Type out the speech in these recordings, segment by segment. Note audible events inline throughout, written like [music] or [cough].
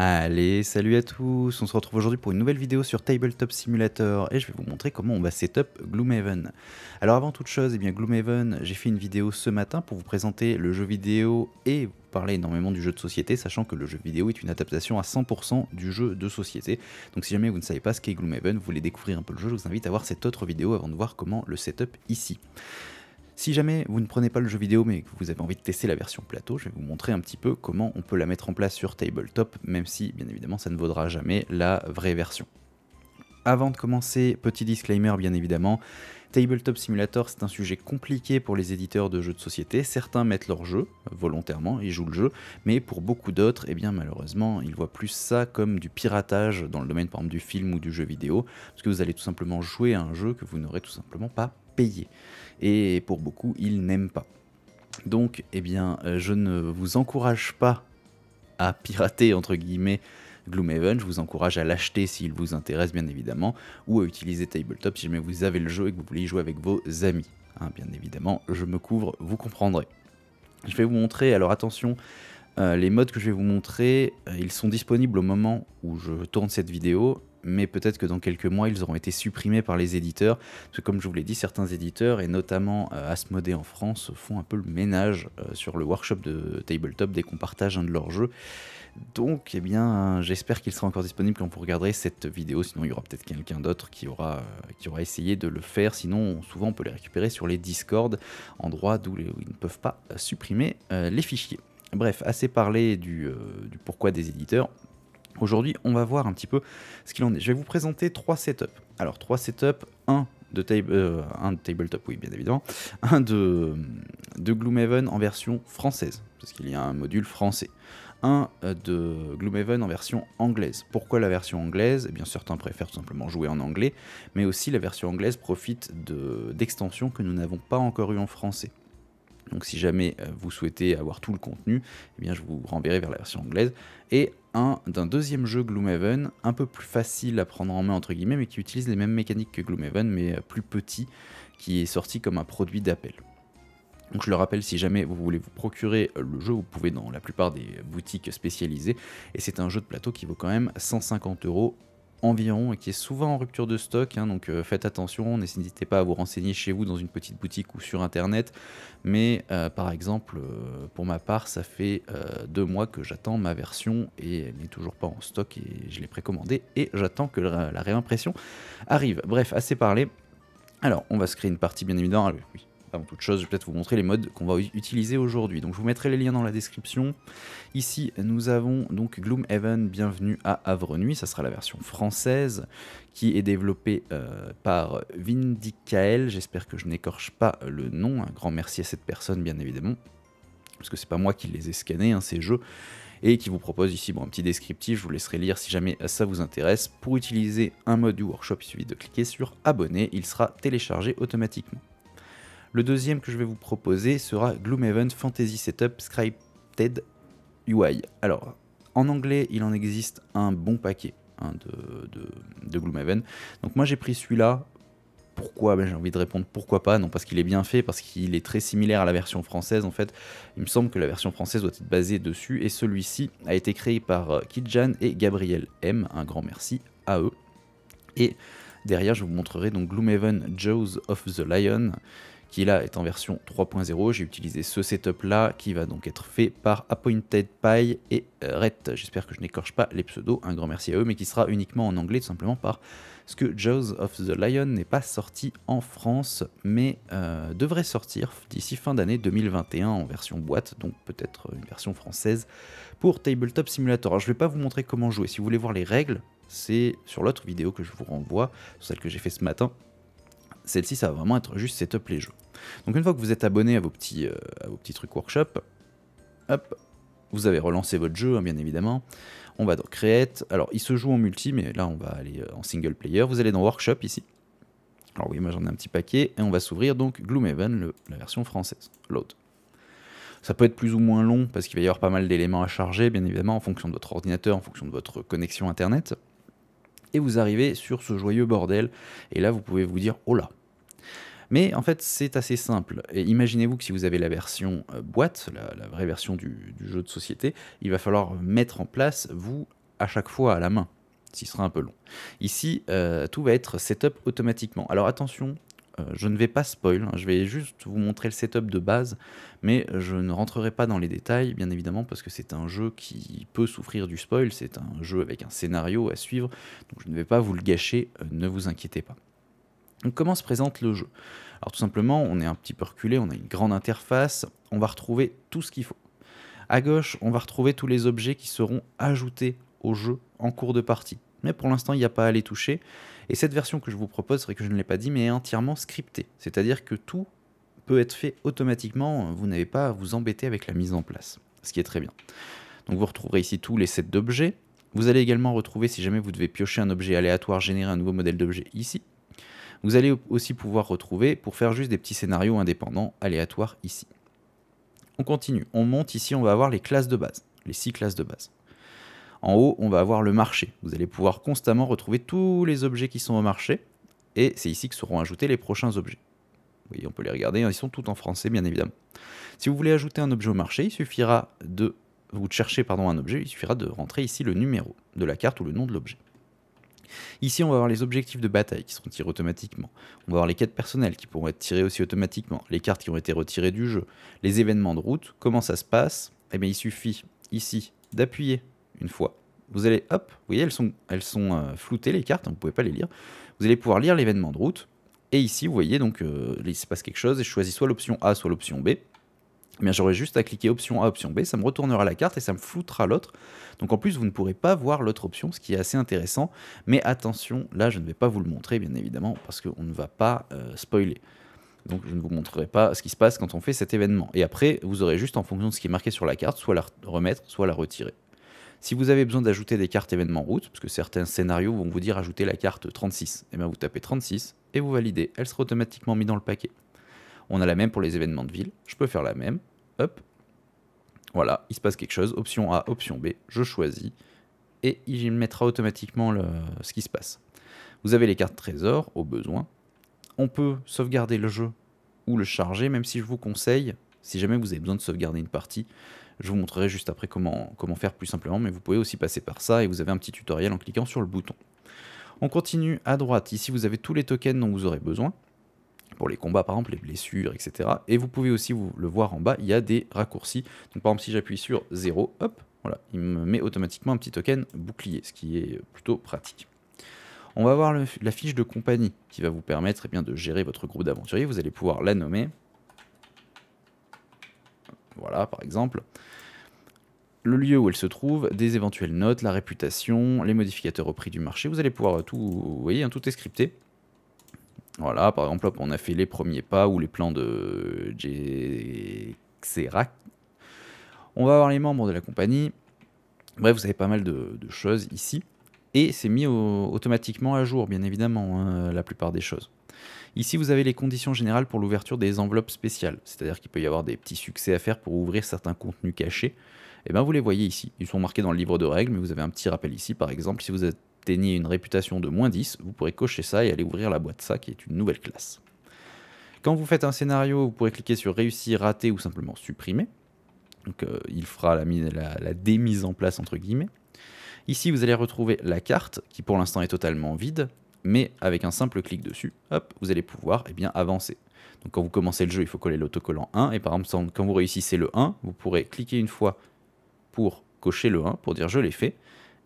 Allez, salut à tous, on se retrouve aujourd'hui pour une nouvelle vidéo sur Tabletop Simulator et je vais vous montrer comment on va setup Gloomhaven. Alors avant toute chose, eh bien Gloomhaven, j'ai fait une vidéo ce matin pour vous présenter le jeu vidéo et vous parler énormément du jeu de société, sachant que le jeu vidéo est une adaptation à 100% du jeu de société. Donc si jamais vous ne savez pas ce qu'est Gloomhaven, vous voulez découvrir un peu le jeu, je vous invite à voir cette autre vidéo avant de voir comment le setup ici. Si jamais vous ne prenez pas le jeu vidéo mais que vous avez envie de tester la version plateau, je vais vous montrer un petit peu comment on peut la mettre en place sur tabletop, même si bien évidemment ça ne vaudra jamais la vraie version. Avant de commencer, petit disclaimer bien évidemment, Tabletop Simulator, c'est un sujet compliqué pour les éditeurs de jeux de société. Certains mettent leur jeu volontairement ils jouent le jeu, mais pour beaucoup d'autres, et eh bien malheureusement, ils voient plus ça comme du piratage dans le domaine par exemple du film ou du jeu vidéo, parce que vous allez tout simplement jouer à un jeu que vous n'aurez tout simplement pas payé et pour beaucoup, ils n'aiment pas. Donc, eh bien, euh, je ne vous encourage pas à pirater, entre guillemets, Gloomhaven, je vous encourage à l'acheter s'il vous intéresse bien évidemment, ou à utiliser Tabletop si jamais vous avez le jeu et que vous voulez y jouer avec vos amis. Hein, bien évidemment, je me couvre, vous comprendrez. Je vais vous montrer, alors attention, euh, les modes que je vais vous montrer, euh, ils sont disponibles au moment où je tourne cette vidéo, mais peut-être que dans quelques mois, ils auront été supprimés par les éditeurs. Parce que comme je vous l'ai dit, certains éditeurs, et notamment euh, en France, font un peu le ménage euh, sur le workshop de Tabletop dès qu'on partage un de leurs jeux. Donc, eh bien, j'espère qu'il sera encore disponible quand vous regarderez cette vidéo. Sinon, il y aura peut-être quelqu'un d'autre qui aura, euh, qui aura essayé de le faire. Sinon, souvent, on peut les récupérer sur les Discord, endroits d'où ils ne peuvent pas supprimer euh, les fichiers. Bref, assez parlé du pourquoi des éditeurs. Aujourd'hui, on va voir un petit peu ce qu'il en est. Je vais vous présenter trois setups. Alors, trois setups, un de, table, euh, un de tabletop, oui, bien évidemment, un de, de Gloomhaven en version française, parce qu'il y a un module français. Un euh, de Gloomhaven en version anglaise. Pourquoi la version anglaise Eh bien, certains préfèrent tout simplement jouer en anglais, mais aussi la version anglaise profite d'extensions que nous n'avons pas encore eues en français. Donc si jamais euh, vous souhaitez avoir tout le contenu, eh bien je vous renverrai vers la version anglaise. Et un d'un deuxième jeu Gloomhaven, un peu plus facile à prendre en main entre guillemets, mais qui utilise les mêmes mécaniques que Gloomhaven, mais euh, plus petit, qui est sorti comme un produit d'appel. Donc je le rappelle, si jamais vous voulez vous procurer euh, le jeu, vous pouvez dans la plupart des boutiques spécialisées. Et c'est un jeu de plateau qui vaut quand même 150 euros environ et qui est souvent en rupture de stock. Hein, donc euh, faites attention, n'hésitez pas à vous renseigner chez vous dans une petite boutique ou sur internet. Mais euh, par exemple, euh, pour ma part, ça fait deux mois que j'attends ma version et elle n'est toujours pas en stock et je l'ai précommandée et j'attends que la, réimpression arrive. Bref, assez parlé. Alors, on va se créer une partie bien évidemment. Ah avant toute chose, je vais peut-être vous montrer les modes qu'on va utiliser aujourd'hui. Donc je vous mettrai les liens dans la description. Ici, nous avons donc Gloomhaven, bienvenue à Havre Nuit, ça sera la version française qui est développée euh, par Vindicael, j'espère que je n'écorche pas le nom, un grand merci à cette personne bien évidemment, parce que c'est pas moi qui les ai scannés, hein, ces jeux et qui vous propose ici un petit descriptif, je vous laisserai lire si jamais euh, ça vous intéresse. Pour utiliser un mode du workshop, il suffit de cliquer sur abonner, il sera téléchargé automatiquement. Le deuxième que je vais vous proposer sera Gloomhaven Fantasy Setup Scripted UI. Alors, en anglais, il en existe un bon paquet hein, de, Gloomhaven. Donc moi j'ai pris celui-là. Pourquoi ben, J'ai envie de répondre pourquoi pas. Non, parce qu'il est bien fait, parce qu'il est très similaire à la version française en fait. Il me semble que la version française doit être basée dessus. Et celui-ci a été créé par euh, Kidjan et Gabriel M. Un grand merci à eux. Et derrière, je vous montrerai donc Gloomhaven Jaws of the Lion qui là est en version 3.0. J'ai utilisé ce setup là qui va donc être fait par Appointed Pie et euh, Red. J'espère que je n'écorche pas les pseudos, un grand merci à eux, mais qui sera uniquement en anglais tout simplement par ce que Jaws of the Lion n'est pas sorti en France, mais euh, devrait sortir d'ici fin d'année 2021 en version boîte, donc peut-être une version française pour Tabletop Simulator. Alors je ne vais pas vous montrer comment jouer, si vous voulez voir les règles, c'est sur l'autre vidéo que je vous renvoie, sur celle que j'ai fait ce matin, celle-ci, ça va vraiment être juste setup les jeux. Donc une fois que vous êtes abonné à vos petits, euh, à vos petits trucs workshop, hop, vous avez relancé votre jeu, hein, bien évidemment. On va dans Create. Alors, il se joue en multi, mais là, on va aller euh, en single player. Vous allez dans Workshop ici. Alors oui, moi j'en ai un petit paquet. Et on va s'ouvrir donc Gloomhaven, la version française, l'autre. Ça peut être plus ou moins long parce qu'il va y avoir pas mal d'éléments à charger, bien évidemment, en fonction de votre ordinateur, en fonction de votre connexion Internet. Et vous arrivez sur ce joyeux bordel. Et là, vous pouvez vous dire, oh là, mais en fait, c'est assez simple. Et imaginez-vous que si vous avez la version euh, boîte, la, vraie version du, jeu de société, il va falloir mettre en place, vous, à chaque fois à la main ce sera un peu long. Ici, euh, tout va être setup automatiquement. Alors attention, euh, je ne vais pas spoil, hein. je vais juste vous montrer le setup de base, mais je ne rentrerai pas dans les détails, bien évidemment, parce que c'est un jeu qui peut souffrir du spoil, c'est un jeu avec un scénario à suivre, donc je ne vais pas vous le gâcher, ne vous inquiétez pas. Donc comment se présente le jeu Alors tout simplement, on est un petit peu reculé, on a une grande interface, on va retrouver tout ce qu'il faut. À gauche, on va retrouver tous les objets qui seront ajoutés au jeu en cours de partie. Mais pour l'instant, il n'y a pas à les toucher. Et cette version que je vous propose, c'est que je ne l'ai pas dit, mais est entièrement scriptée. C'est-à-dire que tout peut être fait automatiquement, vous n'avez pas à vous embêter avec la mise en place. Ce qui est très bien. Donc vous retrouverez ici tous les sets d'objets. Vous allez également retrouver, si jamais vous devez piocher un objet aléatoire, générer un nouveau modèle d'objet ici. Vous allez aussi pouvoir retrouver pour faire juste des petits scénarios indépendants aléatoires ici. On continue, on monte ici, on va avoir les classes de base, les six classes de base. En haut, on va avoir le marché. Vous allez pouvoir constamment retrouver tous les objets qui sont au marché, et c'est ici que seront ajoutés les prochains objets. voyez, on peut les regarder, hein, ils sont tous en français bien évidemment. Si vous voulez ajouter un objet au marché, il suffira de vous chercher pardon, un objet, il suffira de rentrer ici le numéro de la carte ou le nom de l'objet. Ici, on va voir les objectifs de bataille qui seront tirés automatiquement. On va voir les quêtes personnelles qui pourront être tirées aussi automatiquement, les cartes qui ont été retirées du jeu, les événements de route, comment ça se passe. Eh bien, il suffit ici d'appuyer une fois. Vous allez, hop, vous voyez, elles sont, elles sont euh, floutées les cartes, hein, vous ne pouvez pas les lire. Vous allez pouvoir lire l'événement de route. Et ici, vous voyez, donc, euh, il se passe quelque chose et je choisis soit l'option A, soit l'option B. Mais eh j'aurai juste à cliquer option A, option B, ça me retournera la carte et ça me floutera l'autre. Donc en plus, vous ne pourrez pas voir l'autre option, ce qui est assez intéressant. Mais attention, là, je ne vais pas vous le montrer, bien évidemment, parce qu'on ne va pas euh, spoiler. Donc je ne vous montrerai pas ce qui se passe quand on fait cet événement. Et après, vous aurez juste en fonction de ce qui est marqué sur la carte, soit la remettre, soit la retirer. Si vous avez besoin d'ajouter des cartes événements route, parce que certains scénarios vont vous dire ajouter la carte 36, et eh bien vous tapez 36 et vous validez, elle sera automatiquement mise dans le paquet. On a la même pour les événements de ville, je peux faire la même, hop, voilà, il se passe quelque chose, option A, option B, je choisis, et il mettra automatiquement le, ce qui se passe. Vous avez les cartes trésors au besoin. On peut sauvegarder le jeu ou le charger, même si je vous conseille, si jamais vous avez besoin de sauvegarder une partie, je vous montrerai juste après comment, comment faire plus simplement, mais vous pouvez aussi passer par ça et vous avez un petit tutoriel en cliquant sur le bouton. On continue à droite, ici vous avez tous les tokens dont vous aurez besoin pour les combats par exemple, les blessures, etc. Et vous pouvez aussi vous le voir en bas, il y a des raccourcis. Donc par exemple si j'appuie sur 0, hop, voilà, il me met automatiquement un petit token bouclier, ce qui est plutôt pratique. On va voir la fiche de compagnie qui va vous permettre eh bien, de gérer votre groupe d'aventuriers. Vous allez pouvoir la nommer. Voilà, par exemple le lieu où elle se trouve, des éventuelles notes, la réputation, les modificateurs au prix du marché. Vous allez pouvoir tout, vous voyez, hein, tout est scripté. Voilà, par exemple, on a fait les premiers pas ou les plans de Xerac. On va avoir les membres de la compagnie. Bref, vous avez pas mal de, choses ici. Et c'est mis automatiquement à jour, bien évidemment, hein, la plupart des choses. Ici, vous avez les conditions générales pour l'ouverture des enveloppes spéciales, c'est-à-dire qu'il peut y avoir des petits succès à faire pour ouvrir certains contenus cachés. Et eh bien, vous les voyez ici. Ils sont marqués dans le livre de règles, mais vous avez un petit rappel ici, par exemple, si vous êtes une réputation de moins 10, vous pourrez cocher ça et aller ouvrir la boîte ça qui est une nouvelle classe. Quand vous faites un scénario, vous pourrez cliquer sur réussir, rater ou simplement supprimer. Donc euh, il fera la, la, la démise en place entre guillemets. Ici, vous allez retrouver la carte qui pour l'instant est totalement vide, mais avec un simple clic dessus, hop, vous allez pouvoir et eh bien, avancer. Donc quand vous commencez le jeu, il faut coller l'autocollant 1, et par exemple, quand vous réussissez le 1, vous pourrez cliquer une fois pour cocher le 1, pour dire je l'ai fait,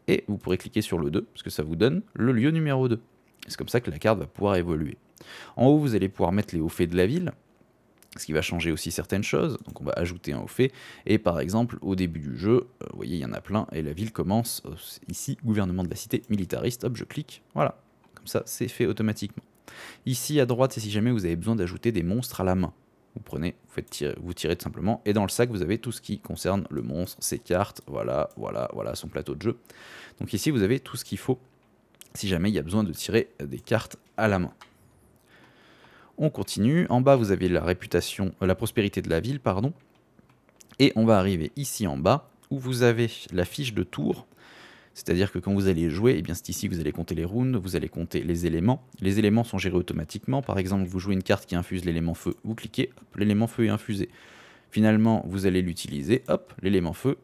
et vous pourrez cliquer sur le 2 parce que ça vous donne le lieu numéro 2. C'est comme ça que la carte va pouvoir évoluer. En haut, vous allez pouvoir mettre les hauts faits de la ville, ce qui va changer aussi certaines choses. Donc on va ajouter un haut fait. Et par exemple, au début du jeu, euh, vous voyez, il y en a plein, et la ville commence euh, ici, gouvernement de la cité militariste. Hop, je clique, voilà. Comme ça, c'est fait automatiquement. Ici à droite, c'est si jamais vous avez besoin d'ajouter des monstres à la main. Vous prenez, vous, faites tirer, vous tirez tout simplement. Et dans le sac, vous avez tout ce qui concerne le monstre, ses cartes, voilà, voilà, voilà, son plateau de jeu. Donc ici, vous avez tout ce qu'il faut si jamais il y a besoin de tirer des cartes à la main. On continue. En bas, vous avez la réputation, euh, la prospérité de la ville, pardon. Et on va arriver ici en bas, où vous avez la fiche de tour c'est-à-dire que quand vous allez jouer, eh bien c'est ici que vous allez compter les rounds, vous allez compter les éléments. Les éléments sont gérés automatiquement. Par exemple, vous jouez une carte qui infuse l'élément feu, vous cliquez, l'élément feu est infusé. Finalement, vous allez l'utiliser, hop, l'élément feu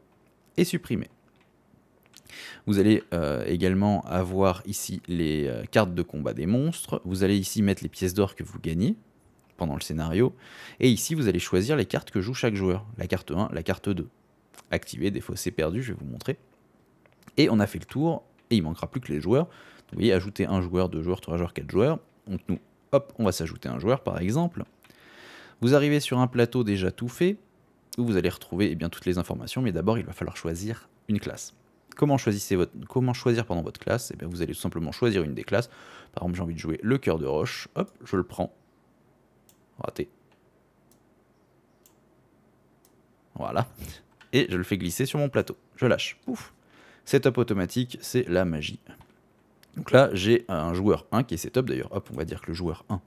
est supprimé. Vous allez euh, également avoir ici les euh, cartes de combat des monstres. Vous allez ici mettre les pièces d'or que vous gagnez pendant le scénario. Et ici, vous allez choisir les cartes que joue chaque joueur. La carte 1, la carte 2. Activer, fois c'est perdu, je vais vous montrer. Et on a fait le tour, et il manquera plus que les joueurs. vous voyez, ajouter un joueur, deux joueurs, trois joueurs, quatre joueurs. Donc nous, hop, on va s'ajouter un joueur par exemple. Vous arrivez sur un plateau déjà tout fait, où vous allez retrouver eh bien, toutes les informations, mais d'abord il va falloir choisir une classe. Comment, choisissez votre, comment choisir pendant votre classe eh bien, Vous allez tout simplement choisir une des classes. Par exemple, j'ai envie de jouer le cœur de roche. Hop, je le prends. Raté. Voilà. Et je le fais glisser sur mon plateau. Je lâche. Pouf. Setup automatique, c'est la magie. Donc là, j'ai un joueur 1 qui est setup d'ailleurs. Hop, on va dire que le joueur 1,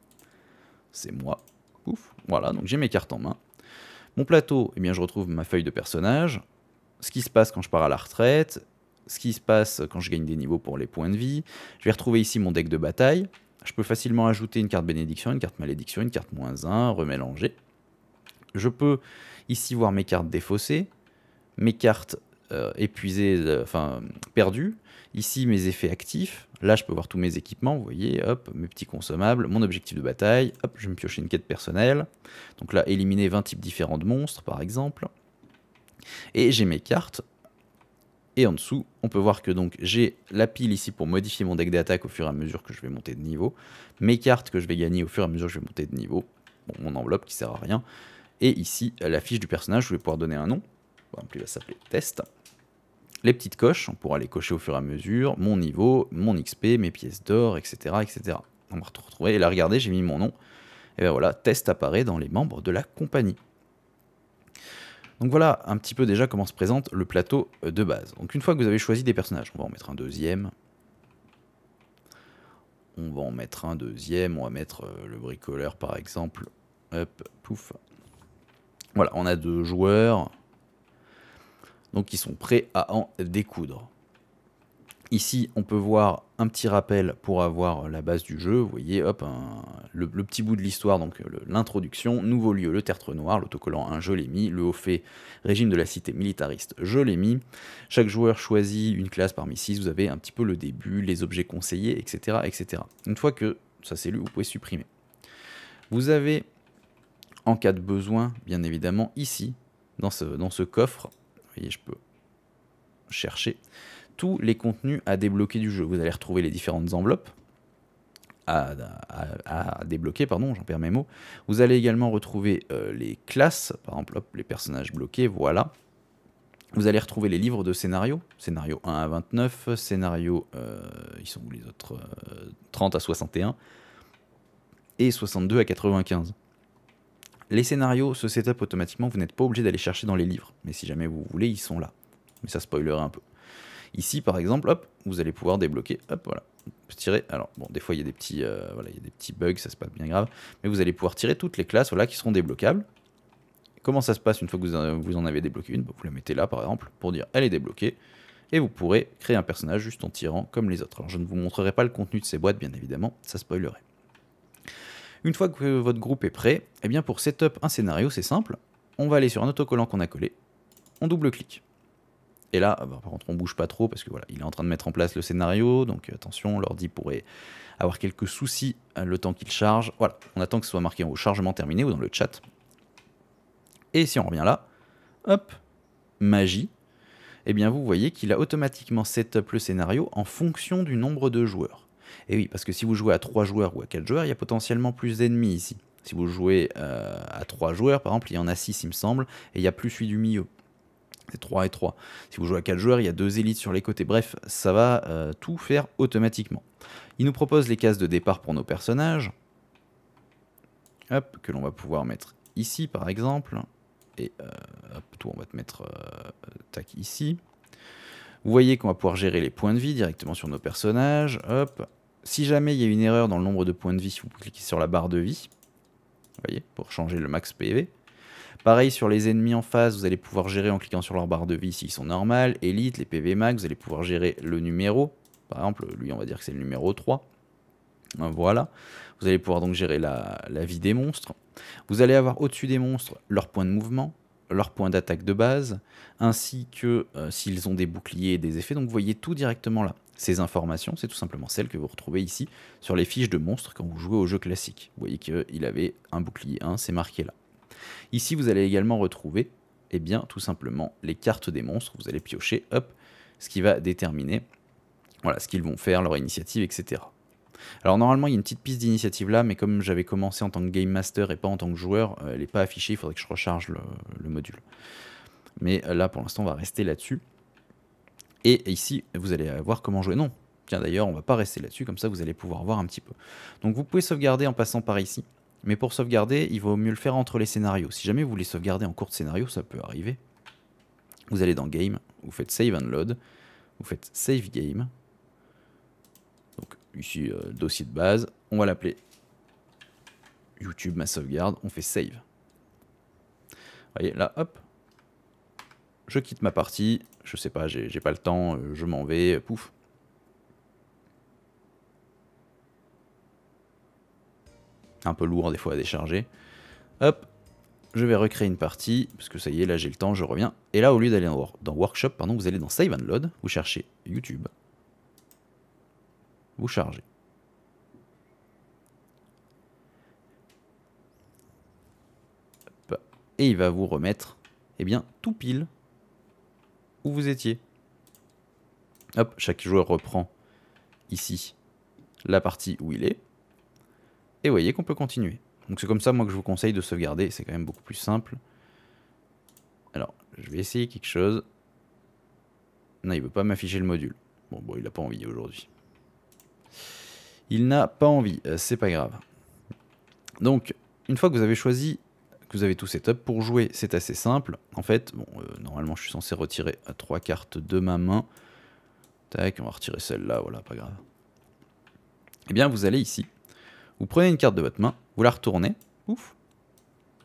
c'est moi. Ouf, voilà, donc j'ai mes cartes en main. Mon plateau, eh bien, je retrouve ma feuille de personnage, ce qui se passe quand je pars à la retraite, ce qui se passe quand je gagne des niveaux pour les points de vie. Je vais retrouver ici mon deck de bataille. Je peux facilement ajouter une carte bénédiction, une carte malédiction, une carte moins 1, remélanger. Je peux ici voir mes cartes défaussées, mes cartes euh, épuisé, euh, enfin perdu. Ici, mes effets actifs. Là, je peux voir tous mes équipements, vous voyez, hop, mes petits consommables, mon objectif de bataille, hop, je vais me piocher une quête personnelle. Donc là, éliminer 20 types différents de monstres, par exemple. Et j'ai mes cartes. Et en dessous, on peut voir que donc j'ai la pile ici pour modifier mon deck d'attaque au fur et à mesure que je vais monter de niveau, mes cartes que je vais gagner au fur et à mesure que je vais monter de niveau, mon enveloppe qui sert à rien, et ici la fiche du personnage, je vais pouvoir donner un nom, il va s'appeler test, les petites coches, on pourra les cocher au fur et à mesure, mon niveau, mon XP, mes pièces d'or, etc., etc. On va retrouver, et là regardez, j'ai mis mon nom, et ben voilà, test apparaît dans les membres de la compagnie. Donc voilà un petit peu déjà comment se présente le plateau de base. Donc une fois que vous avez choisi des personnages, on va en mettre un deuxième. On va en mettre un deuxième, on va mettre euh, le bricoleur par exemple. Hop, pouf. Voilà, on a deux joueurs, donc ils sont prêts à en découdre. Ici, on peut voir un petit rappel pour avoir la base du jeu. Vous voyez, hop, le, petit bout de l'histoire, donc l'introduction. Nouveau lieu, le tertre noir, l'autocollant 1, je l'ai mis. Le haut fait, régime de la cité militariste, je l'ai mis. Chaque joueur choisit une classe parmi 6. Vous avez un petit peu le début, les objets conseillés, etc. etc. Une fois que ça s'est lu, vous pouvez supprimer. Vous avez, en cas de besoin, bien évidemment, ici, dans ce, dans ce coffre, vous voyez, je peux chercher tous les contenus à débloquer du jeu. Vous allez retrouver les différentes enveloppes. À, débloquer, pardon, j'en perds mes mots. Vous allez également retrouver euh, les classes, par exemple, les personnages bloqués, voilà. Vous allez retrouver les livres de scénario, scénario 1 à 29, scénario, euh, ils sont les autres, 30 euh, à 61, et 62 à 95. Les scénarios se setup automatiquement, vous n'êtes pas obligé d'aller chercher dans les livres. Mais si jamais vous voulez, ils sont là. Mais ça spoilerait un peu. Ici, par exemple, hop, vous allez pouvoir débloquer, hop, voilà, tirer. Alors, bon, des fois, il y a des petits, euh, voilà, il y a des petits bugs, ça se pas bien grave. Mais vous allez pouvoir tirer toutes les classes, voilà, qui seront débloquables. Comment ça se passe une fois que vous en, avez débloqué une bah, Vous la mettez là, par exemple, pour dire elle est débloquée. Et vous pourrez créer un personnage juste en tirant comme les autres. Alors, je ne vous montrerai pas le contenu de ces boîtes, bien évidemment, ça spoilerait. Une fois que votre groupe est prêt, eh bien pour setup un scénario, c'est simple. On va aller sur un autocollant qu'on a collé, on double-clique. Et là, bah, par contre, on bouge pas trop parce que voilà, il est en train de mettre en place le scénario, donc attention, l'ordi pourrait avoir quelques soucis euh, le temps qu'il charge. Voilà, on attend que ce soit marqué au chargement terminé ou dans le chat. Et si on revient là, hop, magie, et eh bien vous voyez qu'il a automatiquement setup le scénario en fonction du nombre de joueurs. Et oui, parce que si vous jouez à 3 joueurs ou à 4 joueurs, il y a potentiellement plus d'ennemis ici. Si vous jouez euh, à 3 joueurs, par exemple, il y en a 6 il me semble, et il y a plus celui du milieu. C'est 3 et 3. Si vous jouez à 4 joueurs, il y a 2 élites sur les côtés. Bref, ça va euh, tout faire automatiquement. Il nous propose les cases de départ pour nos personnages. Hop, que l'on va pouvoir mettre ici par exemple. Et euh, hop, tout, on va te mettre tac ici. Vous voyez qu'on va pouvoir gérer les points de vie directement sur nos personnages. Hop, si jamais il y a une erreur dans le nombre de points de vie, si vous cliquez sur la barre de vie, vous voyez, pour changer le max PV. Pareil sur les ennemis en face, vous allez pouvoir gérer en cliquant sur leur barre de vie s'ils sont normales, élite, les PV max, vous allez pouvoir gérer le numéro. Par exemple, lui on va dire que c'est le numéro 3. Voilà. Vous allez pouvoir donc gérer la, vie des monstres. Vous allez avoir au-dessus des monstres leur points de mouvement, leur point d'attaque de base, ainsi que euh, s'ils ont des boucliers et des effets. Donc vous voyez tout directement là. Ces informations, c'est tout simplement celles que vous retrouvez ici sur les fiches de monstres quand vous jouez au jeu classique. Vous voyez qu'il avait un bouclier 1, c'est marqué là. Ici, vous allez également retrouver, eh bien, tout simplement, les cartes des monstres. Vous allez piocher, hop, ce qui va déterminer voilà, ce qu'ils vont faire, leur initiative, etc. Alors normalement, il y a une petite piste d'initiative là, mais comme j'avais commencé en tant que Game Master et pas en tant que joueur, euh, elle n'est pas affichée, il faudrait que je recharge le module. Mais euh, là, pour l'instant, on va rester là-dessus. Et ici, vous allez voir comment jouer. Non, tiens d'ailleurs, on ne va pas rester là-dessus, comme ça vous allez pouvoir voir un petit peu. Donc vous pouvez sauvegarder en passant par ici. Mais pour sauvegarder, il vaut mieux le faire entre les scénarios. Si jamais vous voulez sauvegarder en cours de scénario, ça peut arriver. Vous allez dans Game, vous faites Save and Load, vous faites Save Game. Donc ici, euh, dossier de base, on va l'appeler YouTube, ma sauvegarde, on fait Save. Vous voyez, là, hop, je quitte ma partie, je sais pas, j'ai pas le temps, euh, je m'en vais, euh, pouf. Un peu lourd des fois à décharger. Hop, je vais recréer une partie, parce que ça y est, là j'ai le temps, je reviens. Et là, au lieu d'aller dans, dans, Workshop, pardon, vous allez dans Save and Load, vous cherchez YouTube, vous chargez. Et il va vous remettre, eh bien, tout pile vous étiez. Hop, chaque joueur reprend ici la partie où il est. Et voyez qu'on peut continuer. Donc c'est comme ça moi que je vous conseille de sauvegarder, c'est quand même beaucoup plus simple. Alors, je vais essayer quelque chose. Non, il ne veut pas m'afficher le module. Bon, bon, il n'a pas envie aujourd'hui. Il n'a pas envie, euh, c'est pas grave. Donc, une fois que vous avez choisi vous avez tout setup. Pour jouer, c'est assez simple. En fait, bon, euh, normalement, je suis censé retirer trois cartes de ma main. Tac, on va retirer celle-là, voilà, pas grave. et eh bien, vous allez ici. Vous prenez une carte de votre main, vous la retournez. Ouf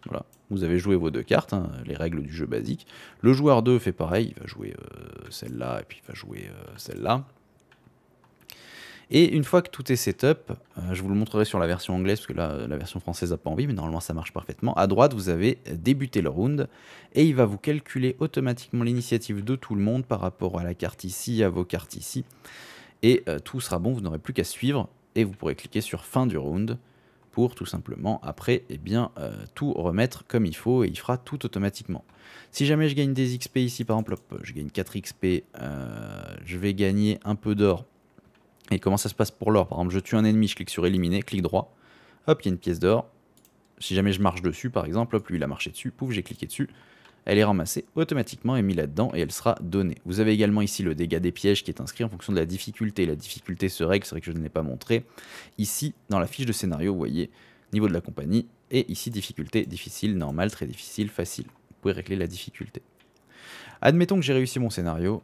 Voilà, vous avez joué vos deux cartes, hein, les règles du jeu basique. Le joueur 2 fait pareil, il va jouer euh, celle-là et puis il va jouer euh, celle-là. Et une fois que tout est setup, euh, je vous le montrerai sur la version anglaise parce que là, euh, la version française n'a pas envie, mais normalement ça marche parfaitement. À droite, vous avez débuté le round et il va vous calculer automatiquement l'initiative de tout le monde par rapport à la carte ici, à vos cartes ici. Et euh, tout sera bon, vous n'aurez plus qu'à suivre et vous pourrez cliquer sur fin du round pour tout simplement après eh bien, tout remettre comme il faut et il fera tout automatiquement. Si jamais je gagne des XP ici par exemple, je gagne 4 XP, je vais gagner un peu d'or et comment ça se passe pour l'or Par exemple, je tue un ennemi, je clique sur éliminer, clic droit. Hop, il y a une pièce d'or. Si jamais je marche dessus, par exemple, hop, lui il a marché dessus, pouf, j'ai cliqué dessus. Elle est ramassée automatiquement et mise là-dedans et elle sera donnée. Vous avez également ici le dégât des pièges qui est inscrit en fonction de la difficulté. La difficulté se règle, c'est vrai que je ne l'ai pas montré. Ici, dans la fiche de scénario, vous voyez niveau de la compagnie et ici difficulté difficile, normal, très difficile, facile. Vous pouvez régler la difficulté. Admettons que j'ai réussi mon scénario,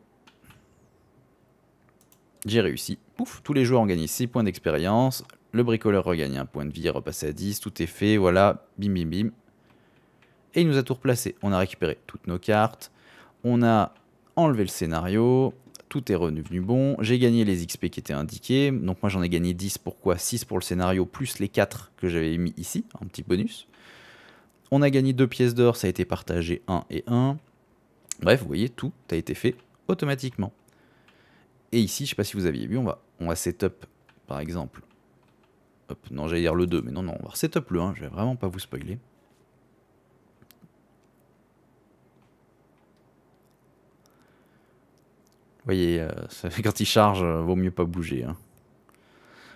j'ai réussi. Pouf, tous les joueurs ont gagné 6 points d'expérience. Le bricoleur regagne un point de vie, repasse à 10. Tout est fait, voilà. Bim, bim, bim. Et il nous a tout replacé. On a récupéré toutes nos cartes. On a enlevé le scénario. Tout est revenu bon. J'ai gagné les XP qui étaient indiqués. Donc moi j'en ai gagné 10. Pourquoi 6 pour le scénario plus les 4 que j'avais mis ici. Un petit bonus. On a gagné 2 pièces d'or. Ça a été partagé 1 et 1. Bref, vous voyez, tout a été fait automatiquement. Et ici, je sais pas si vous aviez vu, on va, on va setup, par exemple. Hop, non, j'allais dire le 2, mais non, non, on va setup le 1, je vais vraiment pas vous spoiler. Vous voyez, euh, [laughs] ça fait quand il charge, euh, vaut mieux pas bouger. Hein.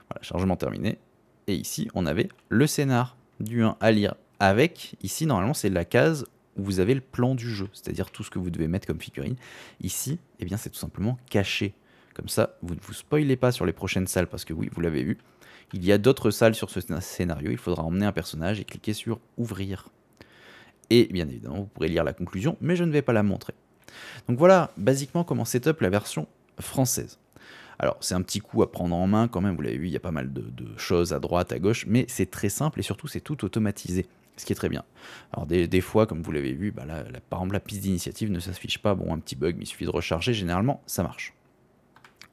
Voilà, chargement terminé. Et ici, on avait le scénar du 1 à lire avec. Ici, normalement, c'est la case où vous avez le plan du jeu, c'est-à-dire tout ce que vous devez mettre comme figurine. Ici, eh bien, c'est tout simplement caché. Comme ça, vous ne vous spoilez pas sur les prochaines salles, parce que oui, vous l'avez vu. Il y a d'autres salles sur ce scénario, il faudra emmener un personnage et cliquer sur Ouvrir. Et bien évidemment, vous pourrez lire la conclusion, mais je ne vais pas la montrer. Donc voilà, basiquement, comment setup la version française. Alors, c'est un petit coup à prendre en main quand même, vous l'avez vu, il y a pas mal de, choses à droite, à gauche, mais c'est très simple et surtout, c'est tout automatisé ce qui est très bien. Alors des, fois, comme vous l'avez vu, bah par exemple la piste d'initiative ne s'affiche pas, bon un petit bug, il suffit de recharger, généralement ça marche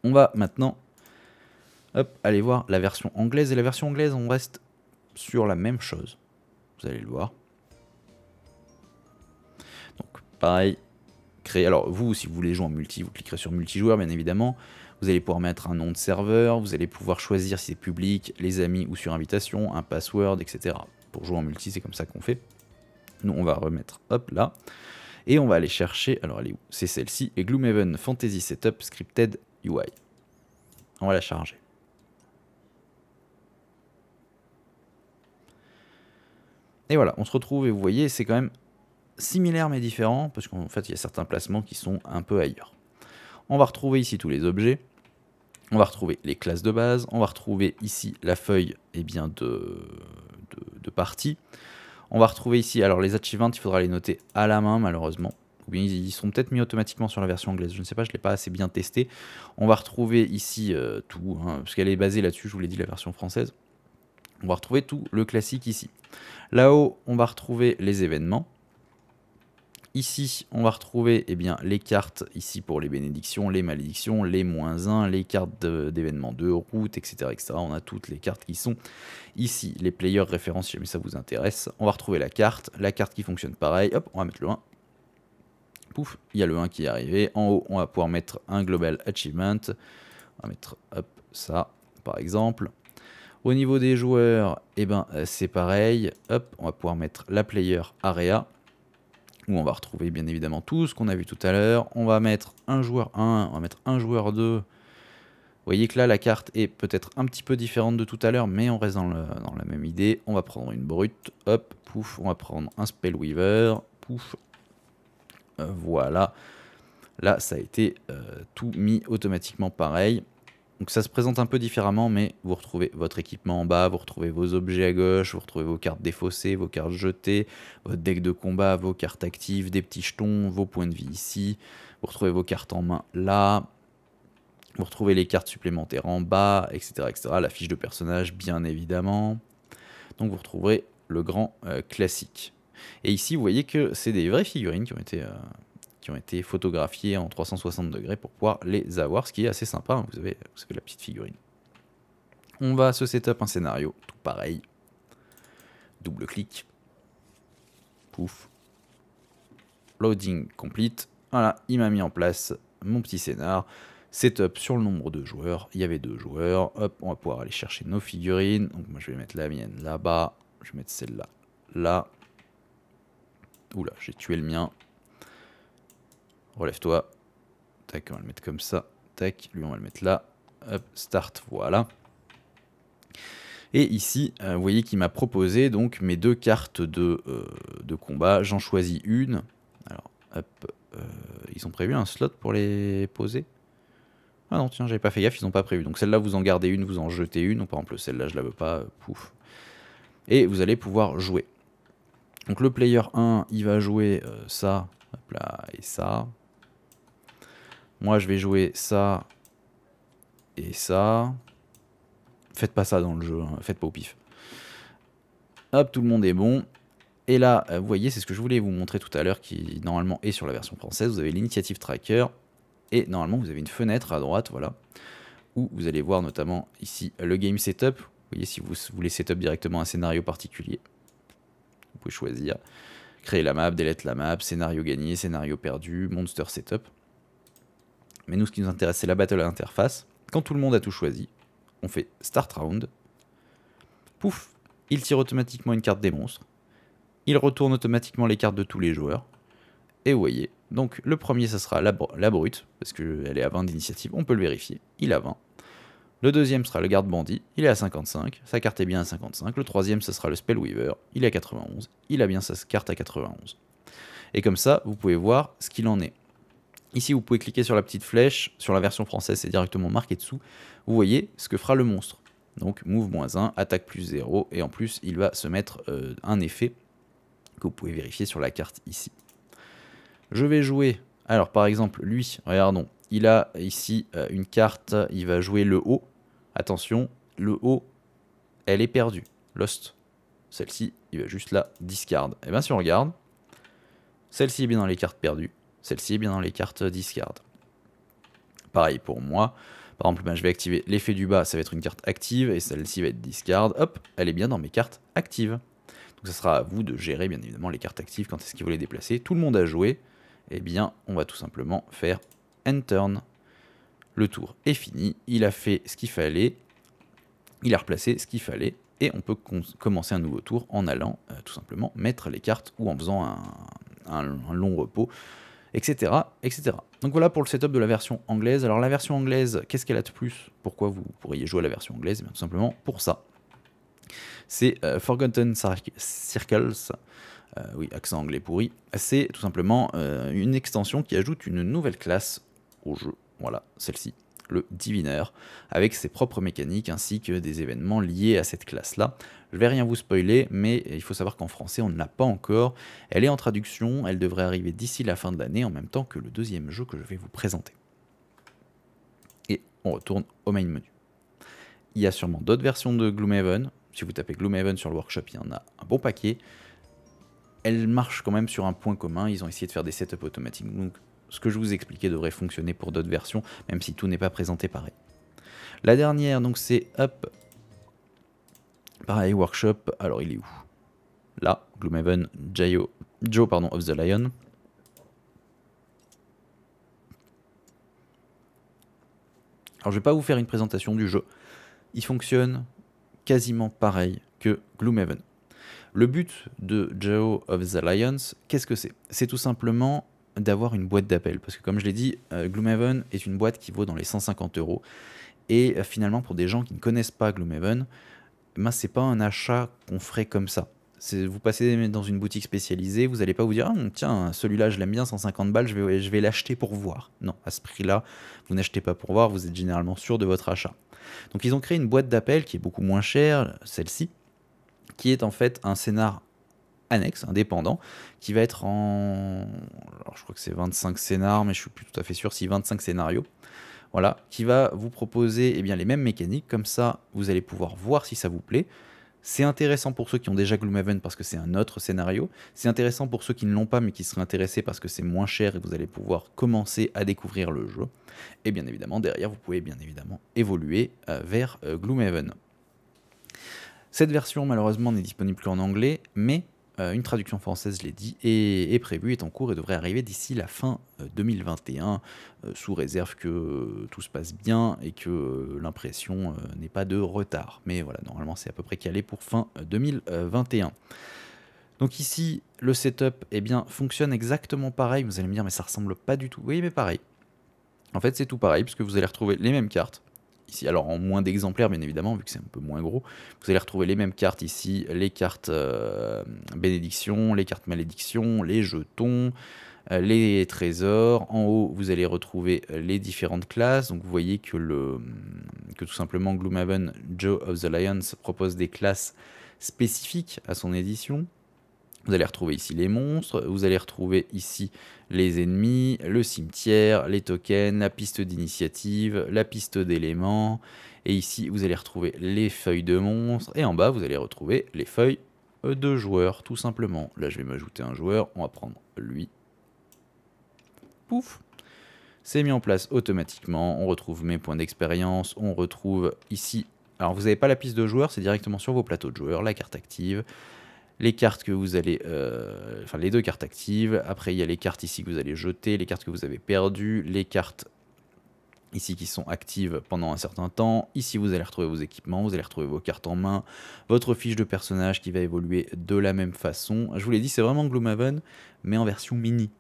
on va maintenant aller voir la version anglaise. Et la version anglaise, on reste sur la même chose. Vous allez le voir. Donc, pareil, créer. Alors, vous, si vous voulez jouer en multi, vous cliquerez sur multijoueur, bien évidemment. Vous allez pouvoir mettre un nom de serveur, vous allez pouvoir choisir si c'est public, les amis ou sur invitation, un password, etc. Pour jouer en multi, c'est comme ça qu'on fait. Nous, on va remettre, hop, là. Et on va aller chercher, alors elle est où C'est celle-ci, et Gloomhaven Fantasy Setup Scripted UI. On va la charger. Et voilà, on se retrouve et vous voyez, c'est quand même similaire mais différent parce qu'en fait, il y a certains placements qui sont un peu ailleurs. On va retrouver ici tous les objets. On va retrouver les classes de base. On va retrouver ici la feuille et eh bien, de, de, de partie. On va retrouver ici, alors les achievements, il faudra les noter à la main malheureusement ou bien ils sont peut-être mis automatiquement sur la version anglaise, je ne sais pas, je ne l'ai pas assez bien testé. On va retrouver ici euh, tout, hein, parce qu'elle est basée là-dessus, je vous l'ai dit, la version française. On va retrouver tout le classique ici. Là-haut, on va retrouver les événements. Ici, on va retrouver eh bien, les cartes ici pour les bénédictions, les malédictions, les moins 1, les cartes d'événements de, route, etc., etc. On a toutes les cartes qui sont ici. Les players références, si jamais ça vous intéresse. On va retrouver la carte, la carte qui fonctionne pareil. Hop, on va mettre le 1. Pouf, il y a le 1 qui est arrivé. En haut, on va pouvoir mettre un Global Achievement. On va mettre ça, par exemple. Au niveau des joueurs, eh ben, euh, c'est pareil. Hop, on va pouvoir mettre la player area, où on va retrouver bien évidemment tout ce qu'on a vu tout à l'heure. On va mettre un joueur 1, on va mettre un joueur 2. Vous voyez que là, la carte est peut-être un petit peu différente de tout à l'heure, mais on reste dans, dans, la même idée. On va prendre une brute, hop, pouf, on va prendre un Spellweaver, pouf, euh, voilà. Là, ça a été euh, tout mis automatiquement pareil. Donc ça se présente un peu différemment, mais vous retrouvez votre équipement en bas, vous retrouvez vos objets à gauche, vous retrouvez vos cartes défaussées, vos cartes jetées, votre deck de combat, vos cartes actives, des petits jetons, vos points de vie ici, vous retrouvez vos cartes en main là, vous retrouvez les cartes supplémentaires en bas, etc. etc. la fiche de personnage bien évidemment. Donc vous retrouverez le grand euh, classique. Et ici, vous voyez que c'est des vraies figurines qui ont été... Euh, qui ont été photographiées en 360 degrés pour pouvoir les avoir, ce qui est assez sympa, hein. vous, avez, vous la petite figurine. On va se setup un scénario, tout pareil. Double clic. Pouf. Loading complete. Voilà, il m'a mis en place mon petit scénar. Setup sur le nombre de joueurs. Il y avait deux joueurs. Hop, on va pouvoir aller chercher nos figurines. Donc moi je vais mettre la mienne là-bas. Je vais mettre celle-là là. Oula, j'ai tué le mien. Relève-toi. Tac, on va le mettre comme ça. Tac, lui on va le mettre là. Hop, start, voilà. Et ici, euh, vous voyez qu'il m'a proposé donc mes deux cartes de, euh, de combat. J'en choisis une. Alors, hop, euh, ils ont prévu un slot pour les poser Ah non, tiens, j'avais pas fait gaffe, ils n'ont pas prévu. Donc celle-là, vous en gardez une, vous en jetez une. Donc par exemple, celle-là, je la veux pas, pouf. Et vous allez pouvoir jouer. Donc le player 1, il va jouer euh, ça, là, et ça. Moi, je vais jouer ça et ça. Faites pas ça dans le jeu, hein. faites pas au pif. Hop, tout le monde est bon. Et là, euh, vous voyez, c'est ce que je voulais vous montrer tout à l'heure, qui normalement est sur la version française. Vous avez l'initiative tracker, et normalement vous avez une fenêtre à droite, voilà, où vous allez voir notamment ici le game setup. Vous voyez si vous voulez setup directement un scénario particulier choisir créer la map, delete la map, scénario gagné, scénario perdu, monster setup. Mais nous, ce qui nous intéresse, c'est la battle à l'interface. Quand tout le monde a tout choisi, on fait start round. Pouf, il tire automatiquement une carte des monstres. Il retourne automatiquement les cartes de tous les joueurs. Et vous voyez, donc le premier, ça sera la, la brute, parce qu'elle est à 20 d'initiative, on peut le vérifier. Il a 20. Le deuxième sera le garde bandit, il est à 55, sa carte est bien à 55. Le troisième, ce sera le Spellweaver, il est à 91, il a bien sa carte à 91. Et comme ça, vous pouvez voir ce qu'il en est. Ici, vous pouvez cliquer sur la petite flèche, sur la version française, c'est directement marqué dessous. Vous voyez ce que fera le monstre. Donc, move moins 1, attaque plus 0, et en plus, il va se mettre euh, un effet que vous pouvez vérifier sur la carte ici. Je vais jouer, alors par exemple, lui, regardons, il a ici euh, une carte, il va jouer le haut, Attention, le haut, elle est perdue. Lost. Celle-ci, il va juste la discard. Et eh bien si on regarde, celle-ci est bien dans les cartes perdues, celle-ci est bien dans les cartes discard. Pareil pour moi. Par exemple, ben, je vais activer l'effet du bas, ça va être une carte active, et celle-ci va être discard. Hop, elle est bien dans mes cartes actives. Donc ça sera à vous de gérer bien évidemment les cartes actives quand est-ce qu'il faut les déplacer. Tout le monde a joué, et eh bien on va tout simplement faire end turn. Le tour est fini, il a fait ce qu'il fallait, il a replacé ce qu'il fallait, et on peut commencer un nouveau tour en allant euh, tout simplement mettre les cartes ou en faisant un, long repos, etc., Donc voilà pour le setup de la version anglaise. Alors la version anglaise, qu'est-ce qu'elle a de plus Pourquoi vous pourriez jouer à la version anglaise eh bien, Tout simplement pour ça. C'est euh, Forgotten Circles. Euh, oui, accent anglais pourri. C'est tout simplement une extension qui ajoute une nouvelle classe au jeu. Voilà, celle-ci, le Diviner, avec ses propres mécaniques ainsi que des événements liés à cette classe-là. Je vais rien vous spoiler, mais il faut savoir qu'en français, on ne l'a pas encore. Elle est en traduction, elle devrait arriver d'ici la fin de l'année, en même temps que le deuxième jeu que je vais vous présenter. Et on retourne au main menu. Il y a sûrement d'autres versions de Gloomhaven. Si vous tapez Gloomhaven sur le workshop, il y en a un bon paquet. Elle marche quand même sur un point commun, ils ont essayé de faire des setups automatiques, donc ce que je vous expliquais devrait fonctionner pour d'autres versions, même si tout n'est pas présenté pareil. La dernière, donc c'est Up, pareil, Workshop, alors il est où Là, Gloomhaven, Joe, Joe pardon, of the Lion. Alors je ne vais pas vous faire une présentation du jeu, il fonctionne quasiment pareil que Gloomhaven. Le but de Joe of the Lions, qu'est-ce que c'est C'est tout simplement d'avoir une boîte d'appel. Parce que comme je l'ai dit, euh, Gloomhaven est une boîte qui vaut dans les 150 euros. Et euh, finalement, pour des gens qui ne connaissent pas Gloomhaven, ben, c'est pas un achat qu'on ferait comme ça. Vous passez dans une boutique spécialisée, vous n'allez pas vous dire ah, tiens, celui-là je l'aime bien, 150 balles, je vais, je vais l'acheter pour voir. Non, à ce prix-là, vous n'achetez pas pour voir, vous êtes généralement sûr de votre achat. Donc ils ont créé une boîte d'appel qui est beaucoup moins chère, celle-ci, qui est en fait un scénar annexe, indépendant, qui va être en... Alors je crois que c'est 25 scénars, mais je suis plus tout à fait sûr si 25 scénarios. Voilà, qui va vous proposer eh bien, les mêmes mécaniques, comme ça vous allez pouvoir voir si ça vous plaît. C'est intéressant pour ceux qui ont déjà Gloomhaven parce que c'est un autre scénario. C'est intéressant pour ceux qui ne l'ont pas mais qui seraient intéressés parce que c'est moins cher et vous allez pouvoir commencer à découvrir le jeu. Et bien évidemment, derrière, vous pouvez bien évidemment évoluer euh, vers euh, Gloomhaven. Cette version, malheureusement, n'est disponible qu'en anglais, mais euh, une traduction française, je l'ai dit, est, prévue, est en cours et devrait arriver d'ici la fin 2021, euh, euh, sous réserve que tout se passe bien et que l'impression n'est n'ait pas de retard. Mais voilà, normalement c'est à peu près calé pour fin 2021. Donc ici, le setup eh bien, fonctionne exactement pareil. Vous allez me dire, mais ça ressemble pas du tout. Oui, mais pareil. En fait, c'est tout pareil, puisque vous allez retrouver les mêmes cartes, ici, alors en moins d'exemplaires bien évidemment, vu que c'est un peu moins gros, vous allez retrouver les mêmes cartes ici, les cartes euh, bénédiction, les cartes malédiction, les jetons, euh, les trésors. En haut, vous allez retrouver euh, les différentes classes. Donc vous voyez que, le, que tout simplement Gloomhaven Joe of the Lions propose des classes spécifiques à son édition. Vous allez retrouver ici les monstres, vous allez retrouver ici les ennemis, le cimetière, les tokens, la piste d'initiative, la piste d'éléments. Et ici, vous allez retrouver les feuilles de monstres. Et en bas, vous allez retrouver les feuilles de joueurs, tout simplement. Là, je vais m'ajouter un joueur. On va prendre lui. Pouf C'est mis en place automatiquement. On retrouve mes points d'expérience. On retrouve ici... Alors, vous n'avez pas la piste de joueur, c'est directement sur vos plateaux de joueurs, la carte active les cartes que vous allez, euh, enfin les deux cartes actives. Après, il y a les cartes ici que vous allez jeter, les cartes que vous avez perdues, les cartes ici qui sont actives pendant un certain temps. Ici, vous allez retrouver vos équipements, vous allez retrouver vos cartes en main, votre fiche de personnage qui va évoluer de la même façon. Je vous l'ai dit, c'est vraiment Gloomhaven, mais en version mini.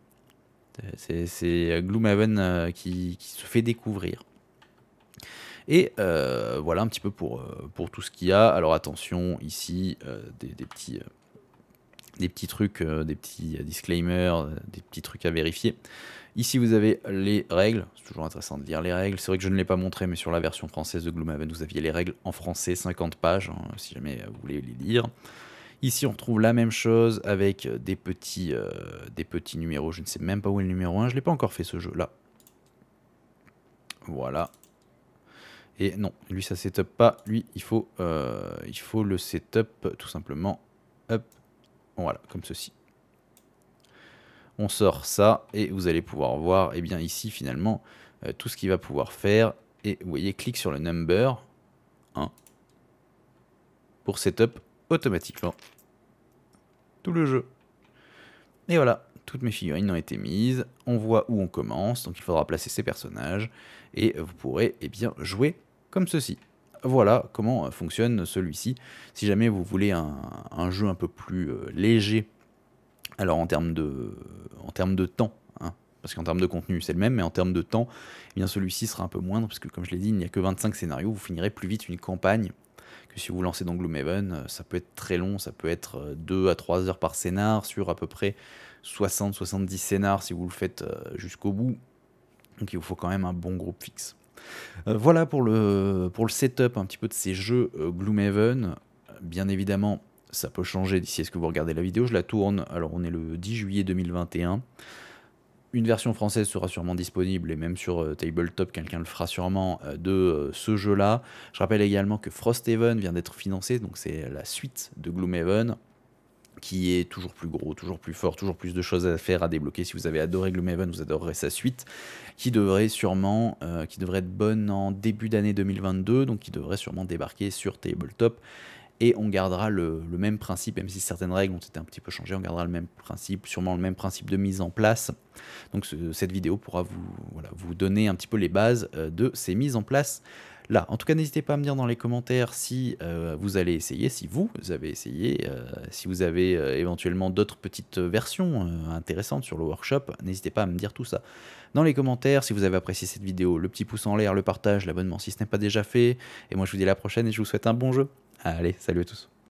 Euh, c'est Gloomhaven euh, qui, se fait découvrir. Et voilà un petit peu pour, pour tout ce qu'il y a. Alors attention, ici, des, petits, des petits trucs, euh, des petits disclaimers, euh, des petits trucs à vérifier. Ici, vous avez les règles. C'est toujours intéressant de lire les règles. C'est vrai que je ne l'ai pas montré, mais sur la version française de Gloomhaven, vous aviez les règles en français, 50 pages, hein, si jamais vous voulez les lire. Ici, on retrouve la même chose avec des petits, euh, des petits numéros. Je ne sais même pas où est le numéro 1. Je ne l'ai pas encore fait, ce jeu-là. Voilà. Et non, lui, ça setup pas. Lui, il faut, il faut le setup tout simplement. Hop, voilà, comme ceci. On sort ça et vous allez pouvoir voir et eh bien ici finalement euh, tout ce qu'il va pouvoir faire. Et vous voyez, clique sur le number 1 pour setup automatiquement tout le jeu. Et voilà, toutes mes figurines ont été mises. On voit où on commence, donc il faudra placer ces personnages. Et vous pourrez eh bien, jouer comme ceci voilà comment euh, fonctionne celui-ci. Si jamais vous voulez un, jeu un peu plus euh, léger, alors en termes de, en termes de temps, hein, parce qu'en termes de contenu c'est le même, mais en termes de temps, eh bien celui-ci sera un peu moindre, parce que comme je l'ai dit, il n'y a que 25 scénarios, vous finirez plus vite une campagne que si vous lancez dans Gloomhaven, euh, ça peut être très long, ça peut être 2 à 3 heures par scénar sur à peu près 60-70 scénars si vous le faites jusqu'au bout. Donc il vous faut quand même un bon groupe fixe. Euh, voilà pour le, pour le setup un petit peu de ces jeux euh, Gloomhaven. Bien évidemment, ça peut changer d'ici à ce que vous regardez la vidéo. Je la tourne, alors on est le 10 juillet 2021. Une version française sera sûrement disponible et même sur euh, Tabletop, quelqu'un le fera sûrement de ce jeu-là. Je rappelle également que Frosthaven vient d'être financé, donc c'est la suite de Gloomhaven qui est toujours plus gros, toujours plus fort, toujours plus de choses à faire, à débloquer. Si vous avez adoré Gloomhaven, vous adorerez sa suite, qui devrait sûrement, euh, qui devrait être bonne en début d'année 2022, donc qui devrait sûrement débarquer sur Tabletop. Et on gardera le, même principe, même si certaines règles ont été un petit peu changées, on gardera le même principe, sûrement le même principe de mise en place. Donc cette vidéo pourra vous, voilà, vous donner un petit peu les bases euh, de ces mises en place là. En tout cas, n'hésitez pas à me dire dans les commentaires si euh, vous allez essayer, si vous, avez essayé, euh, si vous avez euh, éventuellement d'autres petites versions intéressantes sur le workshop, n'hésitez pas à me dire tout ça. Dans les commentaires, si vous avez apprécié cette vidéo, le petit pouce en l'air, le partage, l'abonnement si ce n'est pas déjà fait. Et moi, je vous dis à la prochaine et je vous souhaite un bon jeu. Allez, salut à tous.